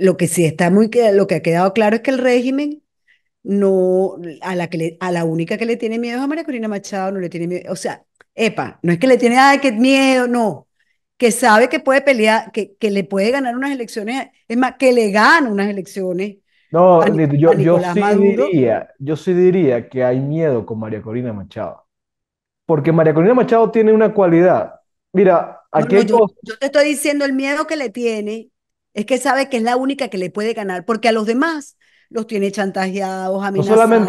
Lo que sí está muy lo que ha quedado claro es que el régimen no a la que a la única que le tiene miedo es a María Corina Machado, no le tiene miedo, o sea, epa, no es que le tiene que miedo, no, que sabe que puede pelear, que, que le puede ganar unas elecciones, es más, que le gana unas elecciones. No, yo, yo, sí diría, yo sí diría que hay miedo con María Corina Machado. Porque María Corina Machado tiene una cualidad. Mira, yo, te estoy diciendo el miedo que le tiene es que sabe que es la única que le puede ganar, porque a los demás los tiene chantajeados, amenazados.